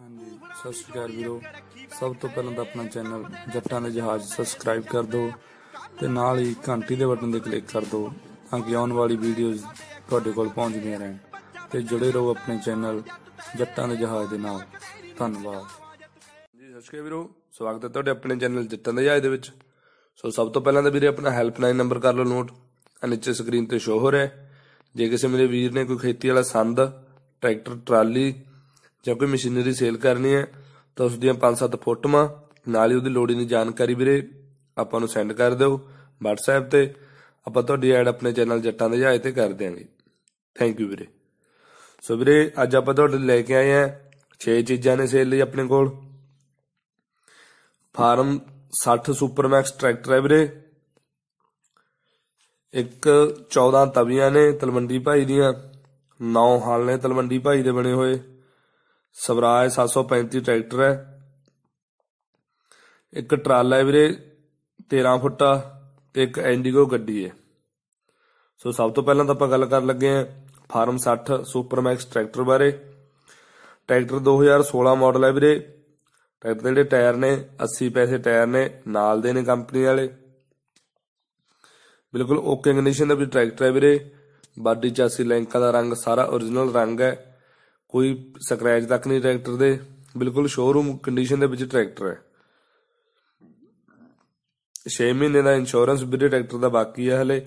ਹਾਂਜੀ ਸਤਿ ਸ਼੍ਰੀ ਅਕਾਲ ਵੀਰੋ ਸਭ ਤੋਂ ਪਹਿਲਾਂ ਤਾਂ ਆਪਣਾ ਚੈਨਲ ਜੱਟਾਂ ਦੇ ਜਹਾਜ਼ ਸਬਸਕ੍ਰਾਈਬ ਕਰ ਦਿਓ ਤੇ ਨਾਲ ਹੀ ਘੰਟੀ ਦੇ ਬਟਨ ਤੇ ਕਲਿੱਕ ਕਰ ਦਿਓ ਤਾਂ ਕਿ ਆਉਣ ਵਾਲੀ ਵੀਡੀਓਜ਼ ਤੁਹਾਡੇ ਕੋਲ ਪਹੁੰਚਦੀਆਂ ਰਹਿਣ ਤੇ ਜੁੜੇ ਰਹੋ ਆਪਣੇ ਚੈਨਲ ਜੱਟਾਂ ਦੇ ਜਹਾਜ਼ ਦੇ ਨਾਲ ਧੰਨਵਾਦ ਜੀ ਸਤਿ ਸ਼੍ਰੀ ਅਕਾਲ ਵੀਰੋ ਸਵਾਗਤ ਹੈ ਤੁਹਾਡੇ ਆਪਣੇ ਚੈਨਲ ਜੱਟਾਂ ਦੇ ਜਹਾਜ਼ ਦੇ ਵਿੱਚ ਸੋ ਸਭ ਤੋਂ ਪਹਿਲਾਂ ਤਾਂ ਵੀਰੇ ਆਪਣਾ ਹੈਲਪਲਾਈਨ ਨੰਬਰ ਕਰ ਲਓ ਨੋਟ ਨੀਚੇ ਸਕਰੀਨ ਤੇ ਸ਼ੋ ਹੋ ਰਿਹਾ ਜੇ ਕਿਸੇ ਮੇਰੇ ਵੀਰ ਨੇ ਕੋਈ ਖੇਤੀ ਵਾਲਾ ਸੰਦ ਟਰੈਕਟਰ ਟਰਾਲੀ ਜਾਂ ਕੋਈ ਮਸ਼ੀਨਰੀ ਸੇਲ ਕਰਨੀ ਹੈ ਤਾਂ ਉਸ ਦੀਆਂ 5-7 ਫੋਟੋਆਂ ਨਾਲ ਹੀ ਉਹਦੀ ਲੋੜੀਂਦੀ ਜਾਣਕਾਰੀ ਵੀਰੇ ਆਪਾਂ ਨੂੰ ਸੈਂਡ ਕਰ ਦਿਓ WhatsApp ਤੇ ਆਪਾਂ ਤੁਹਾਡੀ ਐਡ ਆਪਣੇ ਚੈਨਲ ਜੱਟਾਂ ਦੇ ਜਾਇ ਤੇ ਕਰ ਦਿਆਂਗੇ ਥੈਂਕ ਯੂ ਵੀਰੇ ਸੋ ਵੀਰੇ ਅੱਜ ਆਪਾਂ ਤੁਹਾਡੇ ਲੈ ਕੇ ਆਏ ਆ 6 ਚੀਜ਼ਾਂ ਨੇ ਸੇਲ ਲਈ ਆਪਣੇ ਕੋਲ ਫਾਰਮ 60 ਸੁਪਰਮੈਕਸ ਟਰੈਕਟਰ ਹੈ ਵੀਰੇ ਇੱਕ 14 ਤਵੀਆਂ ਨੇ ਤਲਵੰਡੀ ਭਾਈ ਦੀਆਂ 9 ਹਾਲ ਨੇ ਤਲਵੰਡੀ ਭਾਈ ਦੇ ਬਣੇ ਹੋਏ ਸਵਰਾਜ 735 ਟਰੈਕਟਰ ਹੈ ਇੱਕ ਟਰਾਲਾ ਹੈ ਵੀਰੇ 13 ਫੁੱਟ ਤੇ ਇੱਕ ਐਂਡੀਗੋ ਗੱਡੀ ਹੈ ਸੋ ਸਭ ਤੋਂ ਪਹਿਲਾਂ ਤਾਂ ਆਪਾਂ ਗੱਲ ਕਰਨ ਲੱਗੇ ਆ ਫਾਰਮ 60 ਸੁਪਰ ਮੈਕਸ ਟਰੈਕਟਰ ਬਾਰੇ ਟਰੈਕਟਰ 2016 ਮਾਡਲ ਹੈ ਵੀਰੇ ਟਰੈਕਟਰ ਦੇ ਜਿਹੜੇ ਟਾਇਰ ਨੇ 80 ਪੈਸੇ ਟਾਇਰ ਨੇ ਨਾਲ ਦੇ ਨੇ ਕੰਪਨੀ ਵਾਲੇ ਬਿਲਕੁਲ ਓਕੇ ਕੰਡੀਸ਼ਨ ਦਾ ਵੀ ਟਰੈਕਟਰ ਹੈ ਵੀਰੇ ਬਾਡੀ ਚਾਸੀ ਲੈਂਕਾਂ ਦਾ ਰੰਗ ਸਾਰਾ origignal ਰੰਗ ਹੈ ਕੋਈ ਸਕ੍ਰੈਚ ਤੱਕ ਨਹੀਂ ਟਰੈਕਟਰ ਦੇ ਬਿਲਕੁਲ ਸ਼ੋਰੂਮ ਕੰਡੀਸ਼ਨ ਦੇ ਵਿੱਚ ਟਰੈਕਟਰ ਹੈ 6 ਮਹੀਨੇ ਦਾ ਇੰਸ਼ੋਰੈਂਸ ਵੀ ਟਰੈਕਟਰ ਦਾ ਬਾਕੀ ਹੈ ਹਲੇ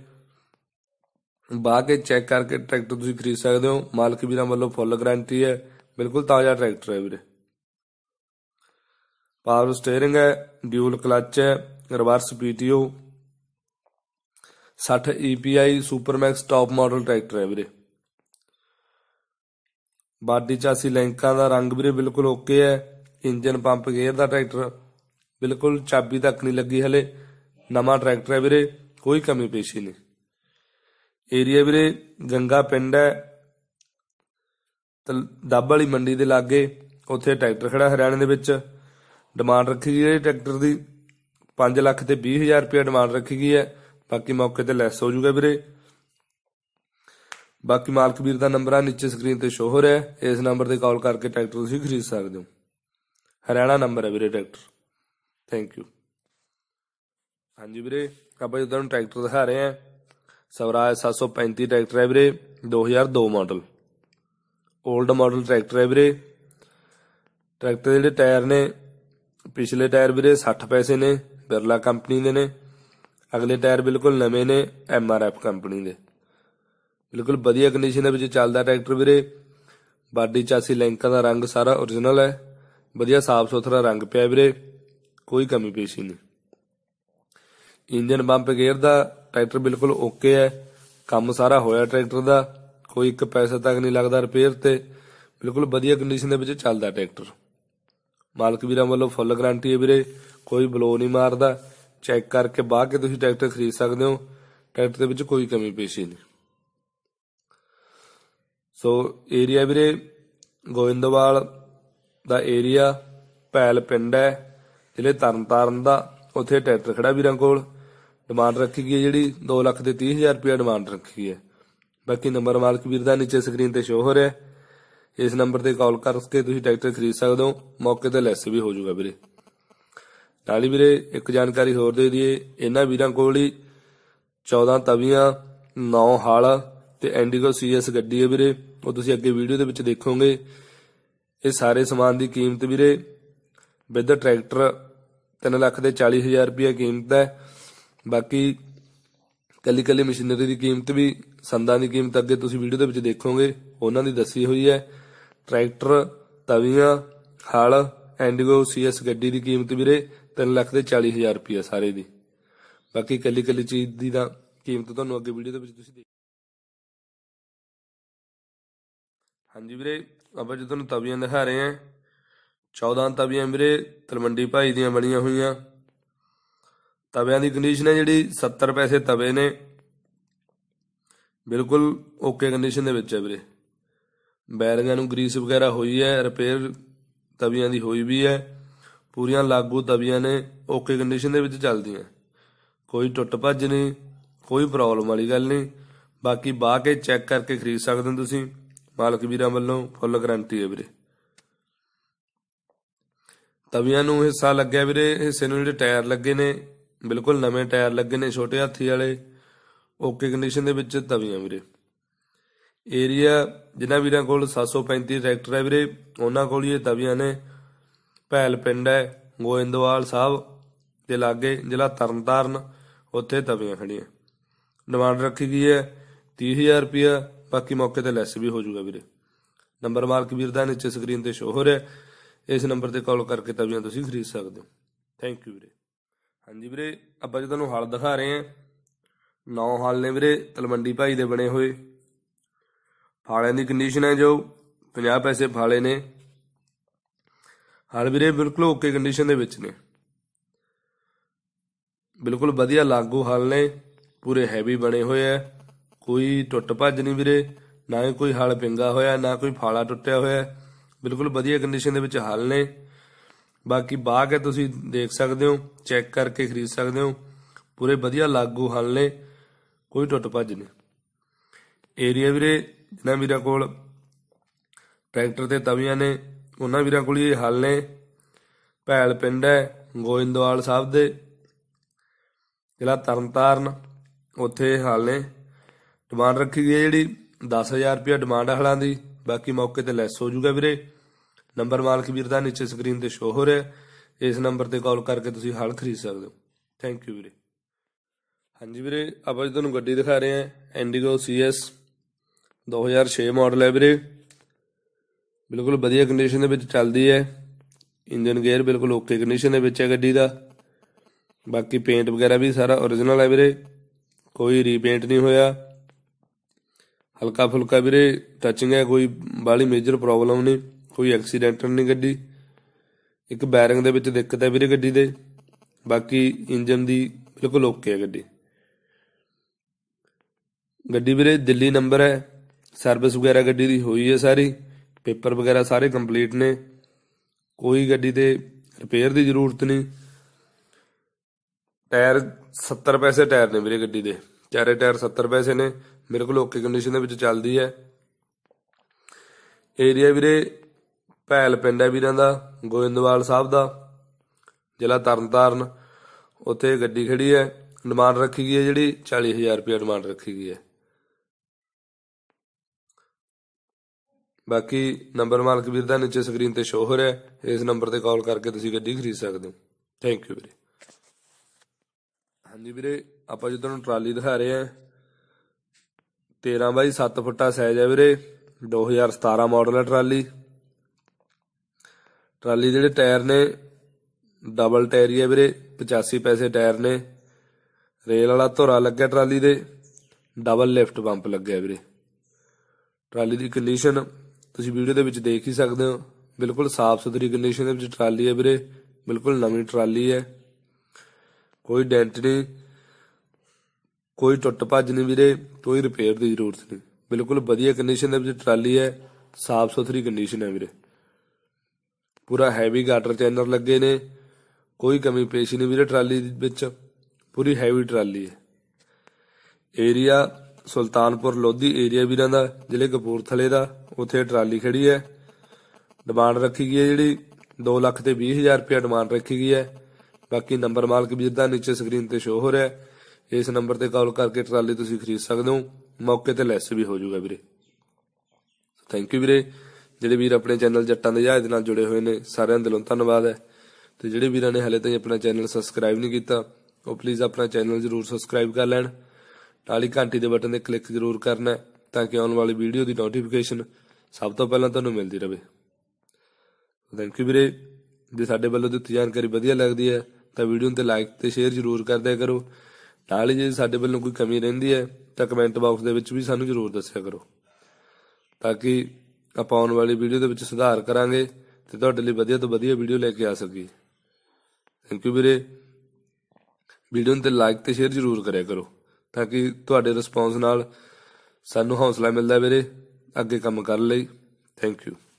ਬਾਅਦ ਕੇ ਚੈੱਕ ਕਰਕੇ ਟਰੈਕਟਰ ਤੁਸੀਂ ਖਰੀਦ ਸਕਦੇ ਹੋ ਮਾਲਕ ਵੀਰਾਂ ਵੱਲੋਂ ਫੁੱਲ ਗਾਰੰਟੀ ਹੈ ਬਿਲਕੁਲ ਤਾਜ਼ਾ ਟਰੈਕਟਰ ਹੈ ਵੀਰੇ ਪਾਵਰ ਸਟੀering ਹੈ ਡਿਊਲ ਕਲਚ ਹੈ reverse PTO 60 EPI Supermax top model tractor ਹੈ ਵੀਰੇ ਬਾਡੀ ਚਾਸੀ ਲੈਂਕਾਂ ਦਾ ਰੰਗ ਵੀਰੇ ਬਿਲਕੁਲ ਓਕੇ ਹੈ ਇੰਜਨ ਪੰਪ ਗੇਅਰ ਦਾ ਟਰੈਕਟਰ ਬਿਲਕੁਲ ਚਾਬੀ ਤੱਕ ਨਹੀਂ ਲੱਗੀ ਹਲੇ ਨਵਾਂ ਟਰੈਕਟਰ ਹੈ ਵੀਰੇ ਕੋਈ ਕਮੀ ਪੇਸ਼ੀ ਨਹੀਂ ਏਰੀਆ ਵੀਰੇ ਗੰਗਾ ਪਿੰਡ ਹੈ ਦੱਬ ਵਾਲੀ ਮੰਡੀ ਦੇ ਲਾਗੇ ਉੱਥੇ ਟਰੈਕਟਰ ਖੜਾ ਹਰਿਆਣੇ ਦੇ ਵਿੱਚ ਡਿਮਾਂਡ ਰੱਖੀ ਗਈ ਹੈ ਟਰੈਕਟਰ ਦੀ 5 ਲੱਖ ਤੇ 20000 ਰੁਪਏ ਡਿਮਾਂਡ ਰੱਖੀ ਗਈ ਹੈ ਬਾਕੀ ਮੌਕੇ ਤੇ ਲੈਸ ਹੋ ਜਾਊਗਾ ਵੀਰੇ ਬਾਕੀ ਮਾਲਕ ਵੀਰ ਦਾ ਨੰਬਰ ਆ ਨੀਚੇ ਸਕਰੀਨ ਤੇ ਸ਼ੋ ਹੋ ਰਿਹਾ ਇਸ ਨੰਬਰ ਤੇ ਕਾਲ ਕਰਕੇ ਟਰੈਕਟਰ ਤੁਸੀਂ ਖਰੀਦ ਸਕਦੇ ਹੋ ਹਰਿਆਣਾ ਨੰਬਰ ਹੈ ਵੀਰੇ ਟਰੈਕਟਰ ਥੈਂਕ ਯੂ ਹਾਂਜੀ ਵੀਰੇ ਕਾਬਾ ਜਦੋਂ ਤੁਹਾਨੂੰ ਟਰੈਕਟਰ ਦਿਖਾ ਰਹੇ ਆ ਸਵਰਾਜ 735 ਟਰੈਕਟਰ ਹੈ ਵੀਰੇ 2002 ਮਾਡਲ 올ਡ ਮਾਡਲ ਟਰੈਕਟਰ ਹੈ ਵੀਰੇ ਟਰੈਕਟਰ ਦੇ ਜਿਹੜੇ ਟਾਇਰ ਨੇ ਪਿਛਲੇ ਟਾਇਰ ਵੀਰੇ 60 ਪੈਸੇ ਨੇ ਬਿਰਲਾ ਕੰਪਨੀ ਦੇ ਨੇ ਅਗਲੇ ਟਾਇਰ ਬਿਲਕੁਲ ਨਵੇਂ ਨੇ ਐਮ ਆਰ ਐਫ ਕੰਪਨੀ ਦੇ ਬਿਲਕੁਲ ਵਧੀਆ ਕੰਡੀਸ਼ਨ ਦੇ ਵਿੱਚ ਚੱਲਦਾ ਟਰੈਕਟਰ ਵੀਰੇ ਬਾਡੀ ਚਾਸੀ ਲੈਂਕਾਂ ਦਾ ਰੰਗ ਸਾਰਾ origignal ਹੈ ਵਧੀਆ ਸਾਫ ਸੁਥਰਾ ਰੰਗ ਪਿਆ ਵੀਰੇ ਕੋਈ ਕਮੀ ਪੇਸ਼ੀ ਨਹੀਂ ਇੰਜਨ ਬੰਪ ਗੇਅਰ ਦਾ ਟਰੈਕਟਰ ਬਿਲਕੁਲ ਓਕੇ ਹੈ ਕੰਮ ਸਾਰਾ ਹੋਇਆ ਟਰੈਕਟਰ ਦਾ ਕੋਈ ਇੱਕ ਪੈਸਾ ਤੱਕ ਨਹੀਂ ਲੱਗਦਾ ਰਿਪੇਅਰ ਤੇ ਬਿਲਕੁਲ ਵਧੀਆ ਕੰਡੀਸ਼ਨ ਦੇ ਵਿੱਚ ਚੱਲਦਾ ਟਰੈਕਟਰ ਮਾਲਕ ਵੀਰਾਂ ਵੱਲੋਂ ਫੁੱਲ ਗਾਰੰਟੀ ਹੈ ਵੀਰੇ ਕੋਈ ਬਲੋ ਨਹੀਂ ਮਾਰਦਾ ਚੈੱਕ ਕਰਕੇ ਬਾਅਦ ਕੇ ਤੁਸੀਂ ਟਰੈਕਟਰ ਖਰੀਦ ਸਕਦੇ ਹੋ ਟਰੈਕਟਰ ਦੇ ਵਿੱਚ ਕੋਈ ਕਮੀ ਪੇਸ਼ੀ ਨਹੀਂ ਸੋ ਏਰੀਆ ਵੀਰੇ ਗੋਇੰਦਵਾਲ ਦਾ ਏਰੀਆ ਪੈਲ ਪਿੰਡ ਹੈ ਜ਼ਿਲ੍ਹੇ ਤਰਨਤਾਰਨ ਦਾ ਉੱਥੇ ਟਰੈਕਟਰ ਖੜਾ ਵੀਰਾਂ ਕੋਲ ਡਿਮਾਂਡ ਰੱਖੀ ਗਈ ਜਿਹੜੀ 2 ਲੱਖ ਤੇ 30000 ਰੁਪਏ ਡਿਮਾਂਡ ਰੱਖੀ ਹੈ ਬਾਕੀ ਨੰਬਰ ਮਾਲਕ ਵੀਰ ਦਾ ਨੀਚੇ ਸਕਰੀਨ ਤੇ ਸ਼ੋ ਹੋ ਰਿਹਾ ਹੈ ਇਸ ਨੰਬਰ ਤੇ ਕਾਲ ਕਰਕੇ ਤੁਸੀਂ ਟਰੈਕਟਰ ਖਰੀਦ ਸਕਦੇ ਹੋ ਮੌਕੇ ਤੇ ਲੈਸ ਵੀ ਹੋ ਜਾਊਗਾ ਵੀਰੇ ਨਾਲ ਹੀ ਵੀਰੇ ਇੱਕ ਜਾਣਕਾਰੀ ਹੋਰ ਦੇ ਦਈਏ ਇਹਨਾਂ ਵੀਰਾਂ ਕੋਲ ਹੀ 14 ਤਵੀਆਂ 9 ਹਲ ਤੇ ਐਂਡੀਗੋ ਸੀਐਸ ਗੱਡੀ ਹੈ ਵੀਰੇ ਉਹ ਤੁਸੀਂ ਅੱਗੇ ਵੀਡੀਓ ਦੇ ਵਿੱਚ ਦੇਖੋਗੇ ਇਹ ਸਾਰੇ ਸਮਾਨ ਦੀ ਕੀਮਤ ਵੀਰੇ ਵਿਦ ਟਰੈਕਟਰ 3 ਲੱਖ ਦੇ 40000 ਰੁਪਏ ਕੀਮਤ ਹੈ ਬਾਕੀ ਕੱਲੀ ਕੱਲੀ ਮਸ਼ੀਨਰੀ ਦੀ ਕੀਮਤ ਵੀ ਸੰਦਾਂ ਦੀ ਕੀਮਤ ਅੱਗੇ ਤੁਸੀਂ ਵੀਡੀਓ ਦੇ ਵਿੱਚ ਦੇਖੋਗੇ ਉਹਨਾਂ ਦੀ ਦੱਸੀ ਹੋਈ ਹੈ ਟਰੈਕਟਰ ਤਵੀਆਂ ਹਲ ਐਂਡਗੋ ਸੀਐਸ ਗੱਡੀ ਦੀ ਕੀਮਤ ਵੀਰੇ 3 ਲੱਖ ਦੇ 40000 ਰੁਪਏ ਸਾਰੇ ਦੀ ਬਾਕੀ ਕੱਲੀ ਕੱਲੀ ਚੀਜ਼ ਦੀ ਤਾਂ ਕੀਮਤ ਤੁਹਾਨੂੰ ਅੱਗੇ ਵੀਡੀਓ ਦੇ ਵਿੱਚ ਤੁਸੀਂ ਹਾਂਜੀ ਵੀਰੇ ਆਪਾਂ ਜੀ ਤੁਹਾਨੂੰ ਤਵੀਆਂ ਦਿਖਾ ਰਹੇ ਹਾਂ 14 ਤਵੀਆਂ ਵੀਰੇ ਤਲਵੰਡੀ ਭਾਈ ਦੀਆਂ ਬਣੀਆਂ ਹੋਈਆਂ ਤਵਿਆਂ ਦੀ ਕੰਡੀਸ਼ਨ ਹੈ ਜਿਹੜੀ 70 ਪੈਸੇ ਤਵੇ ਨੇ ਬਿਲਕੁਲ ਓਕੇ ਕੰਡੀਸ਼ਨ ਦੇ ਵਿੱਚ ਹੈ ਵੀਰੇ ਬੈਰਿੰਗਾਂ ਨੂੰ ਗਰੀਸ ਵਗੈਰਾ ਹੋਈ ਹੈ ਰਿਪੇਅਰ ਤਵੀਆਂ ਦੀ ਹੋਈ ਵੀ ਹੈ ਪੂਰੀਆਂ ਲਾਗੂ ਤਵੀਆਂ ਨੇ ਓਕੇ ਕੰਡੀਸ਼ਨ ਦੇ ਵਿੱਚ ਚੱਲਦੀਆਂ ਕੋਈ ਟੁੱਟ ਭੱਜ ਨਹੀਂ ਕੋਈ ਪ੍ਰੋਬਲਮ ਵਾਲੀ ਗੱਲ ਨਹੀਂ ਬਾਕੀ ਬਾਹ ਕੇ ਚੈੱਕ ਕਰਕੇ ਖਰੀਦ ਸਕਦੇ ਹੋ ਤੁਸੀਂ ਮਾਲਕ ਵੀਰਾਂ ਵੱਲੋਂ ਫੁੱਲ ਗਰੰਟੀ ਹੈ ਵੀਰੇ ਤਵੀਆਂ ਨੂੰ ਹਿੱਸਾ ਲੱਗਿਆ ਵੀਰੇ ਹਿੱਸੇ ਨੂੰ ਜਿਹੜੇ ਟਾਇਰ ਲੱਗੇ ਨੇ ਬਿਲਕੁਲ ਨਵੇਂ ਟਾਇਰ ਲੱਗੇ ਨੇ ਛੋਟੇ ਹਾਥੀ ਵਾਲੇ ਓਕੇ ਕੰਡੀਸ਼ਨ ਦੇ ਵਿੱਚ ਤਵੀਆਂ ਵੀਰੇ ਏਰੀਆ ਜਿਨ੍ਹਾਂ ਵੀਰਾਂ ਕੋਲ 735 ਟਰੈਕਟਰ ਹੈ ਵੀਰੇ ਉਹਨਾਂ ਕੋਲ ਇਹ ਤਵੀਆਂ ਨੇ ਭੈਲ ਪਿੰਡ ਹੈ ਗੋਇੰਦਵਾਲ ਸਾਹਿਬ ਦੇ ਲਾਗੇ ਜ਼ਿਲ੍ਹਾ ਤਰਨਤਾਰਨ ਉੱਥੇ ਤਵੀਆਂ ਖੜੀਆਂ ਡਿਮਾਂਡ ਰੱਖੀ ਗਈ ਹੈ 30000 ਰੁਪਇਆ ਬਾਕੀ ਮੌਕੇ ਤੇ ਲੈਸ ਵੀ ਹੋ ਜਾਊਗਾ ਵੀਰੇ ਨੰਬਰ ਮਾਲਕ ਵੀਰ ਦਾ ਨੀਚੇ ਸਕਰੀਨ ਤੇ ਸ਼ੋ ਹੋ ਰਿਹਾ ਇਸ ਨੰਬਰ ਤੇ ਕਾਲ ਕਰਕੇ ਤਵੀਆਂ ਤੁਸੀਂ ਖਰੀਦ ਸਕਦੇ ਹੋ ਥੈਂਕ ਯੂ ਵੀਰੇ ਹਾਂਜੀ ਵੀਰੇ ਅੱਬਾ ਜੀ ਤੁਹਾਨੂੰ ਹਾਲ ਦਿਖਾ ਰਹੇ ਹਾਂ ਨੌ ਹਾਲ ਨੇ ਵੀਰੇ ਤਲਵੰਡੀ ਭਾਈ ਦੇ ਬਣੇ ਹੋਏ ਫਾਲੇ ਦੀ ਕੰਡੀਸ਼ਨ ਹੈ ਜੋ 50 ਪੈਸੇ ਫਾਲੇ ਨੇ ਹਾਲ ਵੀਰੇ ਬਿਲਕੁਲ ਓਕੇ ਕੰਡੀਸ਼ਨ ਦੇ ਵਿੱਚ ਨੇ ਬਿਲਕੁਲ ਵਧੀਆ ਲਾਗੂ ਹਾਲ ਨੇ ਪੂਰੇ ਹੈਵੀ ਬਣੇ ਹੋਏ ਆ ਕੋਈ ਟੁੱਟ ਭੱਜ ਨਹੀਂ ਵੀਰੇ ਨਾ ਹੀ ਕੋਈ ਹਲ ਪਿੰਗਾ ਹੋਇਆ ਨਾ ਕੋਈ ਫਾਲਾ ਟੁੱਟਿਆ ਹੋਇਆ ਬਿਲਕੁਲ ਵਧੀਆ ਕੰਡੀਸ਼ਨ ਦੇ ਵਿੱਚ ਹਲ ਨੇ ਬਾਕੀ ਬਾਗ ਹੈ ਤੁਸੀਂ ਦੇਖ ਸਕਦੇ ਹੋ ਚੈੱਕ ਕਰਕੇ ਖਰੀਦ ਸਕਦੇ ਹੋ ਪੂਰੇ ਵਧੀਆ ਲਾਗੂ ਹਲ ਨੇ ਕੋਈ ਟੁੱਟ ਭੱਜ ਨਹੀਂ ਏਰੀਆ ਵੀਰੇ ਜਿਨ੍ਹਾਂ ਵੀਰਾਂ ਕੋਲ ਟਰੈਕਟਰ ਤੇ ਤਵੀਆਂ ਨੇ ਉਹਨਾਂ ਵੀਰਾਂ ਕੋਲ ਇਹ ਹਲ ਨੇ ਭੈਲ ਪਿੰਡ ਹੈ ਗੋਇੰਦਵਾਲ ਸਾਹਿਬ ਦੇ ਜ਼ਿਲ੍ਹਾ ਤਰਨਤਾਰਨ ਉੱਥੇ ਹਲ ਨੇ ਡਿਮਾਂਡ ਰੱਖੀ ਗਈ ਹੈ ਜਿਹੜੀ 10000 ਰੁਪਏ ਡਿਮਾਂਡ ਹਲਾਂ ਦੀ ਬਾਕੀ ਮੌਕੇ ਤੇ ਲੈਸ ਹੋ ਜਾਊਗਾ ਵੀਰੇ ਨੰਬਰ ਮਾਲਕ ਵੀਰ ਦਾ ਨੀਚੇ ਸਕਰੀਨ ਤੇ ਸ਼ੋ ਹੋ ਰਿਹਾ ਇਸ ਨੰਬਰ ਤੇ ਕਾਲ ਕਰਕੇ ਤੁਸੀਂ ਹਲ ਖਰੀਦ ਸਕਦੇ ਹੋ ਥੈਂਕ ਯੂ ਵੀਰੇ ਹਾਂਜੀ ਵੀਰੇ ਆਪਾਂ ਜੀ ਤੁਹਾਨੂੰ ਗੱਡੀ ਦਿਖਾ ਰਹੇ ਹਾਂ ਐਂਡੀਗੋ ਸੀਐਸ 2006 ਮਾਡਲ ਹੈ ਵੀਰੇ ਬਿਲਕੁਲ ਵਧੀਆ ਕੰਡੀਸ਼ਨ ਦੇ ਵਿੱਚ ਚੱਲਦੀ ਹੈ ਇੰਜਨ ਗੇਅਰ ਬਿਲਕੁਲ ਓਕੇ ਕੰਡੀਸ਼ਨ ਦੇ ਵਿੱਚ ਹੈ ਗੱਡੀ ਦਾ ਬਾਕੀ ਪੇਂਟ ਵਗੈਰਾ ਵੀ ਸਾਰਾ origignal ਹੈ ਵੀਰੇ ਕੋਈ ਰੀਪੇਂਟ ਨਹੀਂ ਹੋਇਆ ਹਲਕਾ ਫੁਲਕਾ ਵੀਰੇ ਟੱਚਿੰਗ ਹੈ ਕੋਈ ਬਾਲੀ ਮੇਜਰ ਪ੍ਰੋਬਲਮ ਨਹੀਂ ਕੋਈ ਐਕਸੀਡੈਂਟ ਨਹੀਂ ਗੱਡੀ ਇੱਕ ਬੈਰਿੰਗ ਦੇ ਵਿੱਚ ਦਿੱਕਤ ਹੈ ਵੀਰੇ ਗੱਡੀ ਦੇ ਬਾਕੀ ਇੰਜਨ ਦੀ ਬਿਲਕੁਲ ਓਕੇ ਹੈ ਗੱਡੀ ਗੱਡੀ ਵੀਰੇ ਦਿੱਲੀ ਨੰਬਰ ਹੈ ਸਰਵਿਸ ਵਗੈਰਾ ਗੱਡੀ ਦੀ ਹੋਈ ਹੈ ਸਾਰੀ ਪੇਪਰ ਵਗੈਰਾ ਸਾਰੇ ਕੰਪਲੀਟ ਨੇ ਕੋਈ ਗੱਡੀ ਤੇ ਰਿਪੇਅਰ ਦੀ ਜ਼ਰੂਰਤ ਨਹੀਂ ਟਾਇਰ 70 ਪੈਸੇ ਟਾਇਰ ਨੇ ਵੀਰੇ ਗੱਡੀ ਦੇ ਚਾਰੇ ਟਾਇਰ 70 ਪੈਸੇ ਨੇ ਮੇਰੇ ਕੋਲ ਓਕੇ ਕੰਡੀਸ਼ਨ ਦੇ ਵਿੱਚ ਚੱਲਦੀ ਹੈ ਏਰੀਆ ਵੀਰੇ ਭੈਲ ਪਿੰਡ ਹੈ ਵੀਰਾਂ ਦਾ ਗੋਇੰਦਵਾਲ ਸਾਹਿਬ ਦਾ ਜ਼ਿਲ੍ਹਾ ਤਰਨਤਾਰਨ ਉੱਥੇ ਗੱਡੀ ਖੜੀ ਹੈ ਡਿਮਾਂਡ ਰੱਖੀ ਗਈ ਹੈ ਜਿਹੜੀ 40000 ਰੁਪਏ ਡਿਮਾਂਡ ਰੱਖੀ ਗਈ ਹੈ ਬਾਕੀ ਨੰਬਰ ਮਾਲਕ ਵੀਰ ਦਾ ਨੀਚੇ ਸਕਰੀਨ ਤੇ ਸ਼ੋ ਹੋ ਰਿਹਾ ਹੈ ਇਸ ਨੰਬਰ ਤੇ ਕਾਲ ਕਰਕੇ ਤੁਸੀਂ ਗੱਡੀ ਖਰੀਦ ਸਕਦੇ ਹੋ ਥੈਂਕ ਯੂ ਵੀਰੇ ਹਾਂਜੀ ਵੀਰੇ ਆਪਾਂ ਜਿੱਦਾਂ ਨੂੰ ਟਰਾਲੀ ਦਿਖਾ ਰਹੇ ਆ 13 ਬਾਈ 7 ਫੁੱਟਾ ਸਾਈਜ਼ ਹੈ ਵੀਰੇ 2017 ਮਾਡਲ ਹੈ ਟਰਾਲੀ ਟਰਾਲੀ ਜਿਹੜੇ ਟਾਇਰ ਨੇ ਡਬਲ ਟਾਇਰ ਹੀ ਹੈ ਵੀਰੇ 85 ਪੈਸੇ ਟਾਇਰ ਨੇ ਰੇਲ ਵਾਲਾ ਧੋਰਾ ਲੱਗਿਆ ਟਰਾਲੀ ਦੇ ਡਬਲ ਲਿਫਟ ਪੰਪ ਲੱਗਿਆ ਵੀਰੇ ਟਰਾਲੀ ਦੀ ਕੰਡੀਸ਼ਨ ਤੁਸੀਂ ਵੀਡੀਓ ਦੇ ਵਿੱਚ ਦੇਖ ਹੀ ਸਕਦੇ ਹੋ ਬਿਲਕੁਲ ਸਾਫ਼ ਸੁਥਰੀ ਕੰਡੀਸ਼ਨ ਦੇ ਵਿੱਚ ਟਰਾਲੀ ਹੈ ਵੀਰੇ ਬਿਲਕੁਲ ਨਵੀਂ ਟਰਾਲੀ ਹੈ ਕੋਈ ਡੈਂਟ ਨਹੀਂ ਕੋਈ ਟੁੱਟ ਭੱਜ ਨਹੀਂ ਵੀਰੇ ਕੋਈ ਰਿਪੇਅਰ ਦੀ ਜ਼ਰੂਰਤ ਨਹੀਂ ਬਿਲਕੁਲ ਵਧੀਆ ਕੰਡੀਸ਼ਨ ਦੇ ਵਿੱਚ ਟਰਾਲੀ ਹੈ ਸਾਫ਼ ਸੁਥਰੀ ਕੰਡੀਸ਼ਨ ਹੈ ਵੀਰੇ ਪੂਰਾ ਹੈਵੀ ਗਾਟਰ ਚੈਨਰ ਲੱਗੇ ਨੇ ਕੋਈ ਕਮੀ ਪੇਸ਼ੀ ਨਹੀਂ ਵੀਰੇ ਟਰਾਲੀ ਵਿੱਚ ਪੂਰੀ ਹੈਵੀ ਟਰਾਲੀ ਹੈ ਏਰੀਆ ਸੁਲਤਾਨਪੁਰ ਲੋਧੀ ਏਰੀਆ ਵੀਰਾਂ ਦਾ ਜ਼ਿਲ੍ਹੇ ਕਪੂਰਥਲੇ ਦਾ ਉੱਥੇ ਟਰਾਲੀ ਖੜੀ ਹੈ ਡਿਮਾਂਡ ਰੱਖੀ ਗਈ ਹੈ ਜਿਹੜੀ 2 ਲੱਖ ਤੇ 20 ਹਜ਼ਾਰ ਰੁਪਏ ਡਿਮਾਂਡ ਰੱਖੀ ਗਈ ਹੈ ਬਾਕੀ ਨੰਬਰ ਮਾਲਕ ਵੀਰ ਦਾ ਨੀਚੇ ਸਕਰੀਨ ਤੇ ਸ਼ੋ ਹੋ ਰਿਹਾ ਹੈ ਇਸ ਨੰਬਰ ਤੇ ਕਾਲ ਕਰਕੇ ਟਰਾਲੀ ਤੁਸੀਂ ਖਰੀਦ ਸਕਦੇ ਹੋ ਮੌਕੇ ਤੇ ਲੈਸ ਵੀ ਹੋ ਜਾਊਗਾ ਵੀਰੇ ਥੈਂਕ ਯੂ ਵੀਰੇ ਜਿਹੜੇ ਵੀਰ ਆਪਣੇ ਚੈਨਲ ਜੱਟਾਂ ਦੇ ਜਹਾਜ਼ ਦੇ ਨਾਲ ਜੁੜੇ ਹੋਏ ਨੇ ਸਾਰਿਆਂ ਦਿਲੋਂ ਧੰਨਵਾਦ ਹੈ ਤੇ ਜਿਹੜੇ ਵੀਰਾਂ ਨੇ ਹਲੇ ਤੱਕ ਆਪਣਾ ਚੈਨਲ ਸਬਸਕ੍ਰਾਈਬ ਨਹੀਂ ਕੀਤਾ ਉਹ ਪਲੀਜ਼ ਆਪਣਾ ਚੈਨਲ ਜ਼ਰੂਰ ਸਬਸਕ੍ਰਾਈਬ ਕਰ ਲੈਣ ਟਾਲੀ ਘੰਟੀ ਦੇ ਬਟਨ ਤੇ ਕਲਿੱਕ ਜ਼ਰੂਰ ਕਰਨਾ ਤਾਂ ਕਿ ਆਉਣ ਵਾਲੀ ਵੀਡੀਓ ਦੀ ਨੋਟੀਫਿਕੇਸ਼ਨ ਸਭ ਤੋਂ ਪਹਿਲਾਂ ਤੁਹਾਨੂੰ ਮਿਲਦੀ ਰਹੇ ਥੈਂਕ ਯੂ ਵੀਰੇ ਜੇ ਸਾਡੇ ਵੱਲੋਂ ਦਿੱਤੀ ਜਾਣਕਾਰੀ ਵਧੀਆ ਲੱਗਦੀ ਹੈ ਤਾਂ ਵੀਡੀਓ ਨੂੰ ਤੇ ਲਾਈਕ ਤੇ ਸ਼ੇਅਰ ਜ਼ਰੂਰ ਕਰਦਿਆ ਕਰੋ ਨਾਲ ਜੇ ਸਾਡੇ ਵੱਲੋਂ ਕੋਈ ਕਮੀ ਰਹਿੰਦੀ ਹੈ ਤਾਂ ਕਮੈਂਟ ਬਾਕਸ ਦੇ ਵਿੱਚ ਵੀ ਸਾਨੂੰ ਜ਼ਰੂਰ ਦੱਸਿਆ ਕਰੋ ਤਾਂ ਕਿ ਆਪਾਂ ਆਉਣ ਵਾਲੀ ਵੀਡੀਓ ਦੇ ਵਿੱਚ ਸੁਧਾਰ ਕਰਾਂਗੇ ਤੇ ਤੁਹਾਡੇ ਲਈ ਵਧੀਆ ਤੋਂ ਵਧੀਆ ਵੀਡੀਓ ਲੈ ਕੇ ਆ ਸਕੀਏ ਥੈਂਕ ਯੂ ਵੀਰੇ ਵੀਡੀਓ ਨੂੰ ਤੇ ਲਾਈਕ ਤੇ ਸ਼ੇਅਰ ਜ਼ਰੂਰ ਕਰਿਆ ਕਰੋ ਤਾਂ ਕਿ ਤੁਹਾਡੇ ਰਿਸਪੌਂਸ ਨਾਲ ਸਾਨੂੰ ਹੌਸਲਾ ਮਿਲਦਾ ਵੀਰੇ ਅੱਗੇ ਕੰਮ ਕਰਨ ਲਈ ਥੈਂਕ ਯੂ